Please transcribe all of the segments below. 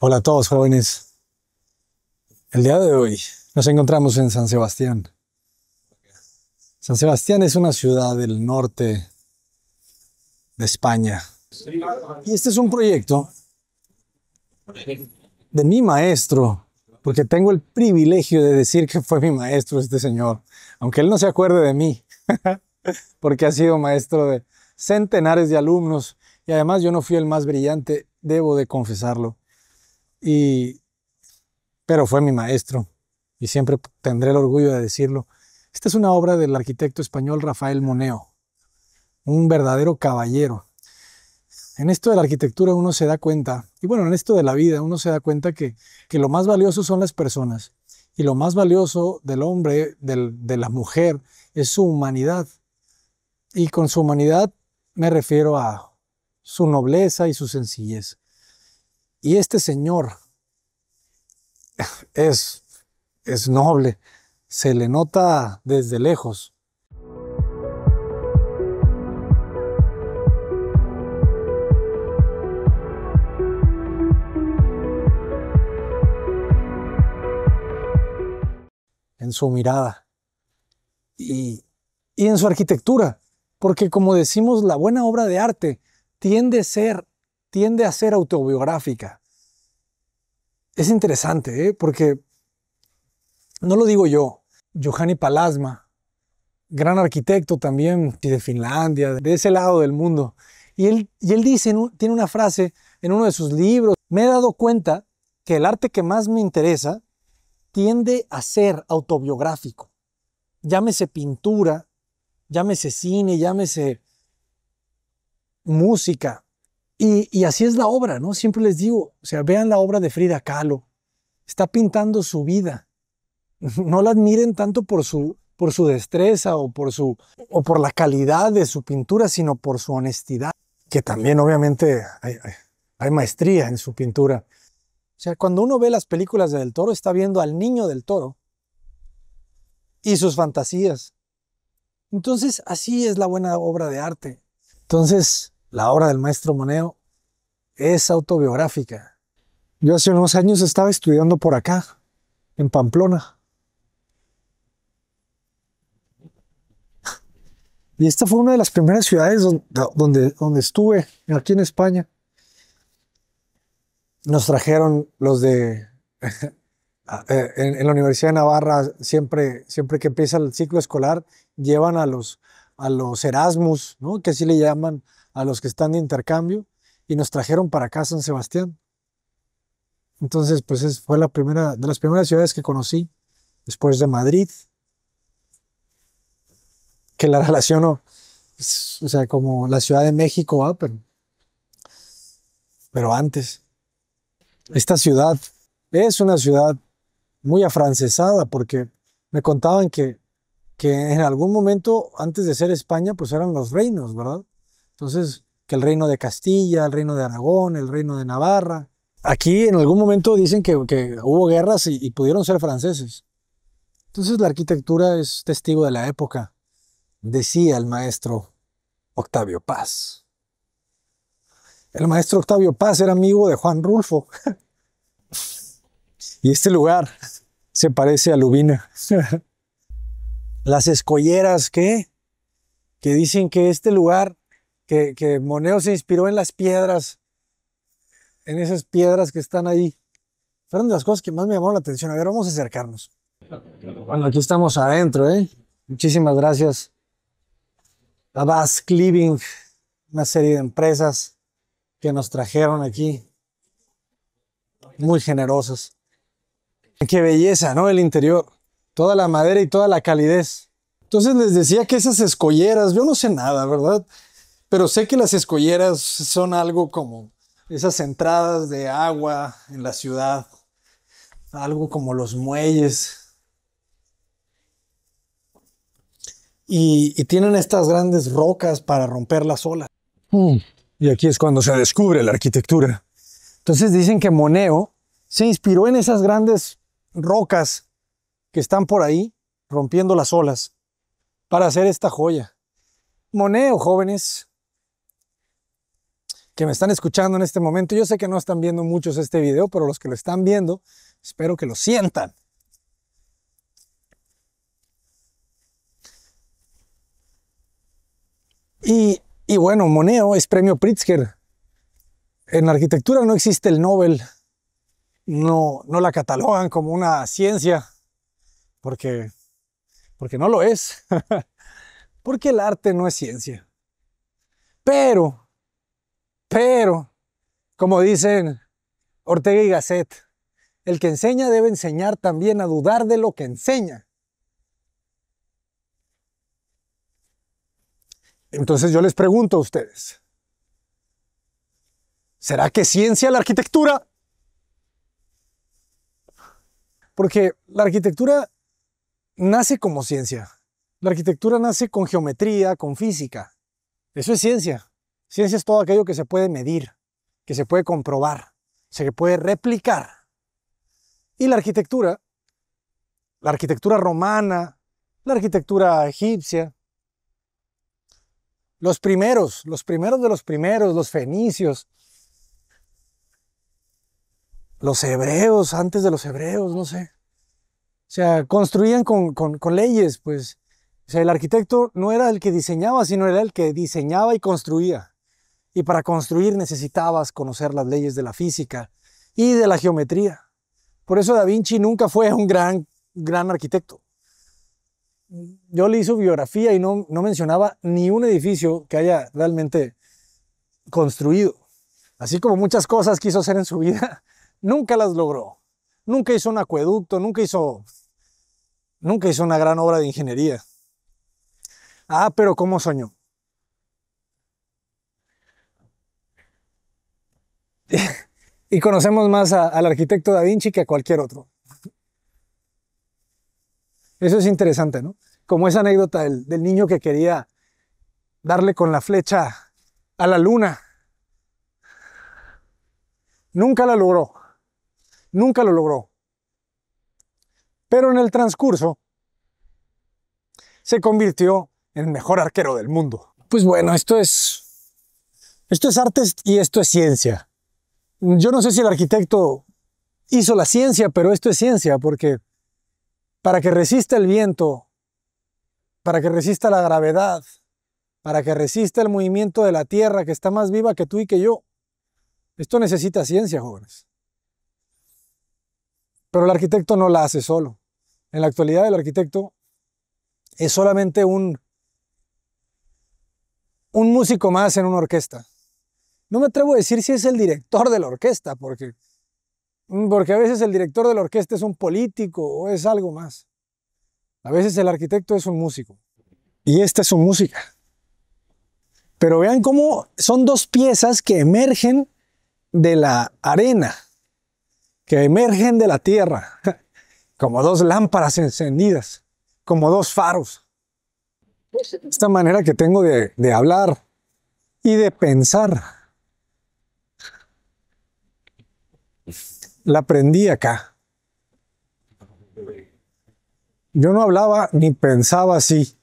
Hola a todos jóvenes. El día de hoy nos encontramos en San Sebastián. San Sebastián es una ciudad del norte de España. Y este es un proyecto de mi maestro, porque tengo el privilegio de decir que fue mi maestro este señor, aunque él no se acuerde de mí, porque ha sido maestro de centenares de alumnos y además yo no fui el más brillante, debo de confesarlo y, pero fue mi maestro y siempre tendré el orgullo de decirlo. Esta es una obra del arquitecto español Rafael Moneo, un verdadero caballero. En esto de la arquitectura uno se da cuenta, y bueno, en esto de la vida uno se da cuenta que, que lo más valioso son las personas, y lo más valioso del hombre, del, de la mujer, es su humanidad. Y con su humanidad me refiero a su nobleza y su sencillez. Y este señor es, es noble, se le nota desde lejos. en su mirada y, y en su arquitectura, porque como decimos, la buena obra de arte tiende a ser tiende a ser autobiográfica. Es interesante, ¿eh? porque no lo digo yo. Johanny Palasma, gran arquitecto también de Finlandia, de ese lado del mundo. Y él, y él dice, tiene una frase en uno de sus libros, me he dado cuenta que el arte que más me interesa tiende a ser autobiográfico. Llámese pintura, llámese cine, llámese música, y, así es la obra, ¿no? Siempre les digo, o sea, vean la obra de Frida Kahlo. Está pintando su vida. No la admiren tanto por su, por su destreza o por, su, o por la calidad de su pintura, sino por su honestidad, que también obviamente hay, maestría en su pintura. O sea, cuando uno ve las películas de Del Toro, está viendo al niño del toro y sus fantasías. Entonces, así es la buena obra de arte. Entonces, la obra del maestro Moneo es autobiográfica. Yo hace unos años estaba estudiando por acá, en Pamplona. Y esta fue una de las primeras ciudades donde, donde, estuve, aquí en España. Nos trajeron los de... Eh, en, la Universidad de Navarra, siempre, siempre que empieza el ciclo escolar, llevan a los, a los Erasmus, ¿no? que así le llaman a los que están de intercambio y nos trajeron para acá San Sebastián. Entonces, pues fue la primera, de las primeras ciudades que conocí, después de Madrid, que la relaciono, pues, o sea, como la Ciudad de México, ah, pero, antes. Esta ciudad es una ciudad muy afrancesada porque me contaban que, que en algún momento, antes de ser España, pues eran los reinos, ¿verdad? Entonces, que el reino de Castilla, el reino de Aragón, el reino de Navarra. Aquí en algún momento dicen que, hubo guerras y, pudieron ser franceses. Entonces la arquitectura es testigo de la época, decía el maestro Octavio Paz. El maestro Octavio Paz era amigo de Juan Rulfo. y este lugar se parece a Lubina. Las escolleras que, que dicen que este lugar que, Moneo se inspiró en las piedras, en esas piedras que están ahí. Fueron de las cosas que más me llamaron la atención. A ver, vamos a acercarnos. Bueno, aquí estamos adentro, ¿eh? Muchísimas gracias. A Basque Living, una serie de empresas que nos trajeron aquí. Muy generosas. Qué belleza, ¿no? El interior. Toda la madera y toda la calidez. Entonces les decía que esas escolleras, yo no sé nada, ¿verdad? Pero sé que las escolleras son algo como esas entradas de agua en la ciudad, algo como los muelles. Y, tienen estas grandes rocas para romper las olas. Hmm. Y aquí es cuando se descubre la arquitectura. Entonces dicen que Moneo se inspiró en esas grandes rocas que están por ahí rompiendo las olas para hacer esta joya. Moneo, jóvenes, que me están escuchando en este momento. Yo sé que no están viendo muchos este video, pero los que lo están viendo, espero que lo sientan. Y, bueno, Moneo es premio Pritzker. En arquitectura no existe el Nobel. No, no la catalogan como una ciencia, porque, porque no lo es. porque el arte no es ciencia. Pero pero, como dicen Ortega y Gasset, el que enseña debe enseñar también a dudar de lo que enseña. Entonces yo les pregunto a ustedes, ¿será que ciencia la arquitectura? Porque la arquitectura nace como ciencia. La arquitectura nace con geometría, con física. Eso es ciencia. Ciencia es todo aquello que se puede medir, que se puede comprobar, se puede replicar. Y la arquitectura, la arquitectura romana, la arquitectura egipcia, los primeros, los primeros de los primeros, los fenicios, los hebreos, antes de los hebreos, no sé. O sea, construían con, leyes, pues. O sea, el arquitecto no era el que diseñaba, sino era el que diseñaba y construía y para construir necesitabas conocer las leyes de la física y de la geometría. Por eso Da Vinci nunca fue un gran, gran arquitecto. Yo leí su biografía y no, mencionaba ni un edificio que haya realmente construido. Así como muchas cosas quiso hacer en su vida, nunca las logró. Nunca hizo un acueducto, nunca hizo, nunca hizo una gran obra de ingeniería. Ah, pero cómo soñó. y conocemos más al arquitecto Da Vinci que a cualquier otro. Eso es interesante, ¿no? Como esa anécdota del, del niño que quería darle con la flecha a la luna. Nunca la logró. Nunca lo logró. Pero en el transcurso se convirtió en el mejor arquero del mundo. Pues bueno, esto es esto es arte y esto es ciencia. Yo no sé si el arquitecto hizo la ciencia, pero esto es ciencia, porque para que resista el viento, para que resista la gravedad, para que resista el movimiento de la Tierra, que está más viva que tú y que yo, esto necesita ciencia, jóvenes. Pero el arquitecto no la hace solo. En la actualidad el arquitecto es solamente un, un músico más en una orquesta. No me atrevo a decir si es el director de la orquesta, porque, mm, porque a veces el director de la orquesta es un político o es algo más. A veces el arquitecto es un músico. Y esta es su música. Pero vean cómo son dos piezas que emergen de la arena, que emergen de la tierra, como dos lámparas encendidas, como dos faros. Esta manera que tengo de hablar y de pensar la aprendí acá. Yo no hablaba ni pensaba así.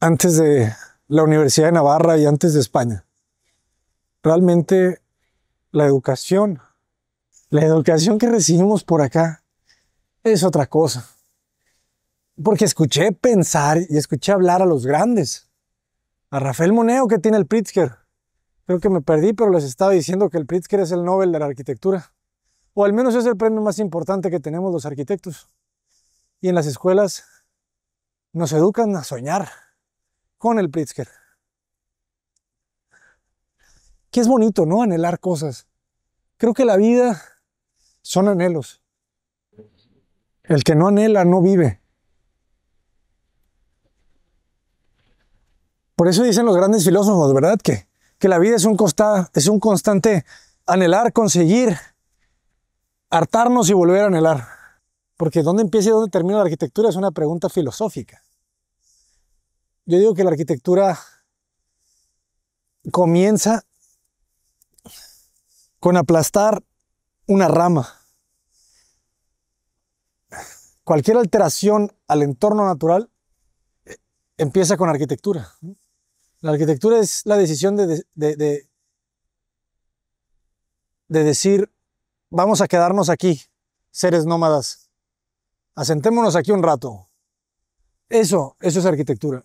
Antes de la Universidad de Navarra y antes de España. Realmente la educación, la educación que recibimos por acá es otra cosa. Porque escuché pensar y escuché hablar a los grandes. A Rafael Moneo que tiene el Pritzker, Creo que me perdí, pero les estaba diciendo que el Pritzker es el Nobel de la arquitectura. O al menos es el premio más importante que tenemos los arquitectos. Y en las escuelas nos educan a soñar con el Pritzker. Que es bonito, ¿no? Anhelar cosas. Creo que la vida son anhelos. El que no anhela no vive. Por eso dicen los grandes filósofos, ¿verdad? Que que la vida es un, es un constante anhelar, conseguir, hartarnos y volver a anhelar. Porque dónde empieza y dónde termina la arquitectura es una pregunta filosófica. Yo digo que la arquitectura comienza con aplastar una rama. Cualquier alteración al entorno natural eh, empieza con arquitectura. La arquitectura es la decisión de, de, de, decir, vamos a quedarnos aquí, seres nómadas. Asentémonos aquí un rato. Eso, eso es arquitectura.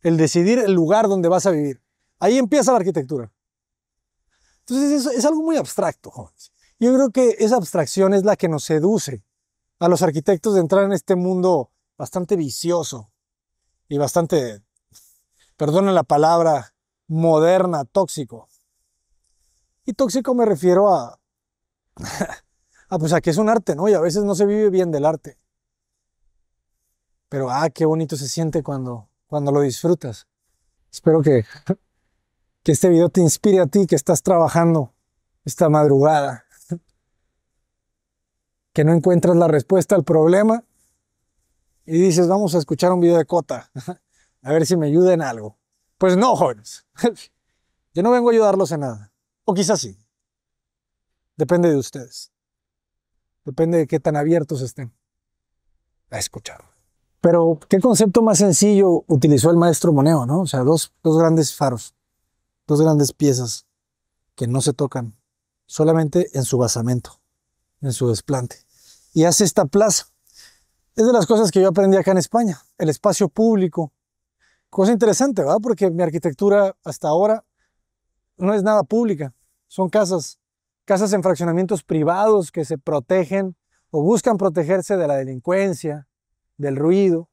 El decidir el lugar donde vas a vivir. Ahí empieza la arquitectura. Entonces es, es algo muy abstracto, Yo creo que esa abstracción es la que nos seduce a los arquitectos de entrar en este mundo bastante vicioso y bastante perdona la palabra moderna, tóxico. Y tóxico me refiero a, a pues a que es un arte, ¿no? Y a veces no se vive bien del arte. Pero ah, qué bonito se siente cuando, cuando lo disfrutas. Espero que, que este video te inspire a ti que estás trabajando esta madrugada. Que no encuentras la respuesta al problema y dices, vamos a escuchar un video de Cota a ver si me ayudan en algo. Pues no, jóvenes. Yo no vengo a ayudarlos en nada. O quizás sí. Depende de ustedes. Depende de qué tan abiertos estén a escuchar. Pero qué concepto más sencillo utilizó el maestro Moneo, ¿no? O sea, dos, dos grandes faros, dos grandes piezas que no se tocan, solamente en su basamento, en su desplante. Y hace esta plaza. Es de las cosas que yo aprendí acá en España, el espacio público Cosa interesante, ¿verdad? Porque mi arquitectura hasta ahora no es nada pública. Son casas, casas en fraccionamientos privados que se protegen o buscan protegerse de la delincuencia, del ruido,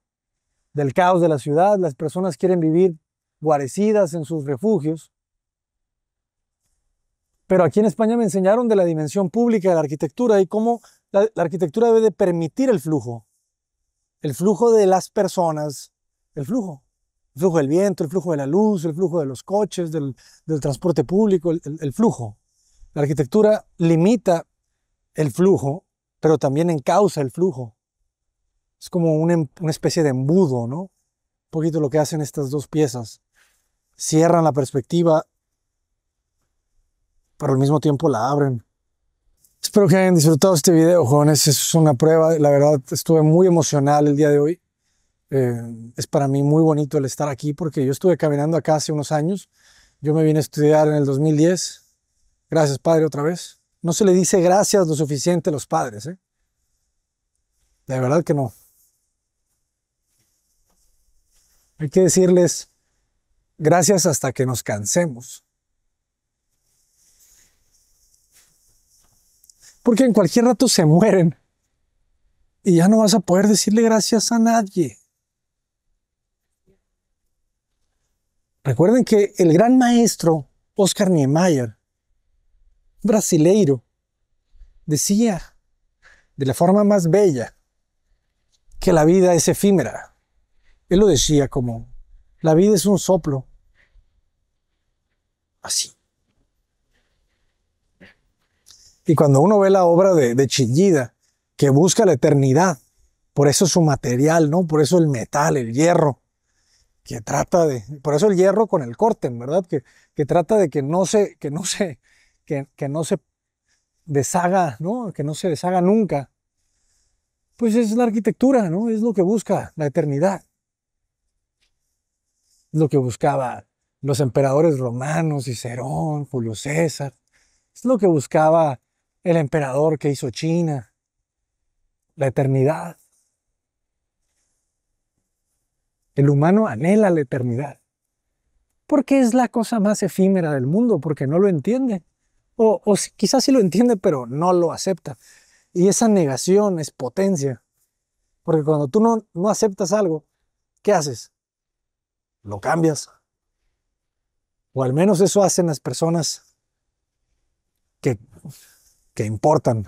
del caos de la ciudad. Las personas quieren vivir guarecidas en sus refugios. Pero aquí en España me enseñaron de la dimensión pública de la arquitectura y cómo la, arquitectura debe permitir el flujo, el flujo de las personas, el flujo el flujo del viento, el flujo de la luz, el flujo de los coches, del, transporte público, el, flujo. La arquitectura limita el flujo, pero también encausa el flujo. Es como em, una, especie de embudo, ¿no? Un poquito lo que hacen estas dos piezas. Cierran la perspectiva, pero al mismo tiempo la abren. Espero que hayan disfrutado este video, jóvenes. Es una prueba. La verdad, estuve muy emocional el día de hoy. Em, es para mí muy bonito el estar aquí porque yo estuve caminando acá hace unos años. Yo me vine a estudiar en el 2010. Gracias, padre, otra vez. No se le dice gracias lo suficiente a los padres. ¿eh? De verdad que no. Hay que decirles gracias hasta que nos cansemos. Porque en cualquier rato se mueren y ya no vas a poder decirle gracias a nadie. Recuerden que el gran maestro Oscar Niemeyer, brasileiro, decía de la forma más bella que la vida es efímera. Él lo decía como, la vida es un soplo. Así. Y cuando uno ve la obra de, de Chillida, que busca la eternidad, por eso su material, ¿no? Por eso el metal, el hierro, que trata de, por eso el hierro con el corte, ¿verdad? Que, que trata de que no se, que no se, que, que no se deshaga, ¿no? Que no se deshaga nunca. Pues es la arquitectura, ¿no? Es lo que busca la eternidad. Es lo que buscaba los emperadores romanos, Cicerón, Julio César. Es lo que buscaba el emperador que hizo China, la eternidad. El humano anhela la eternidad, porque es la cosa más efímera del mundo, porque no lo entiende. O, quizás sí lo entiende, pero no lo acepta. Y esa negación es potencia. Porque cuando tú no, aceptas algo, ¿qué haces? Lo cambias. O al menos eso hacen las personas que, que importan.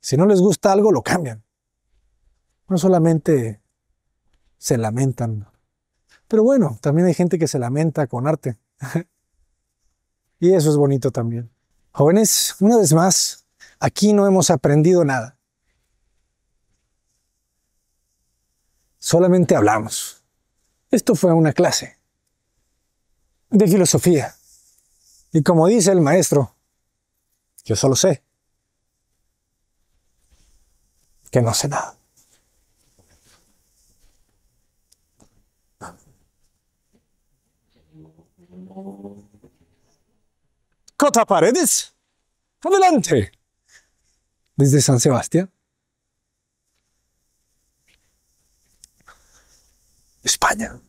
Si no les gusta algo, lo cambian. No solamente se lamentan. Pero bueno, también hay gente que se lamenta con arte. y eso es bonito también. Jóvenes, una vez más, aquí no hemos aprendido nada. Solamente hablamos. Esto fue una clase de filosofía. Y como dice el maestro, yo solo sé que no sé nada. Cota Paredes, adelante. Desde San Sebastián. España.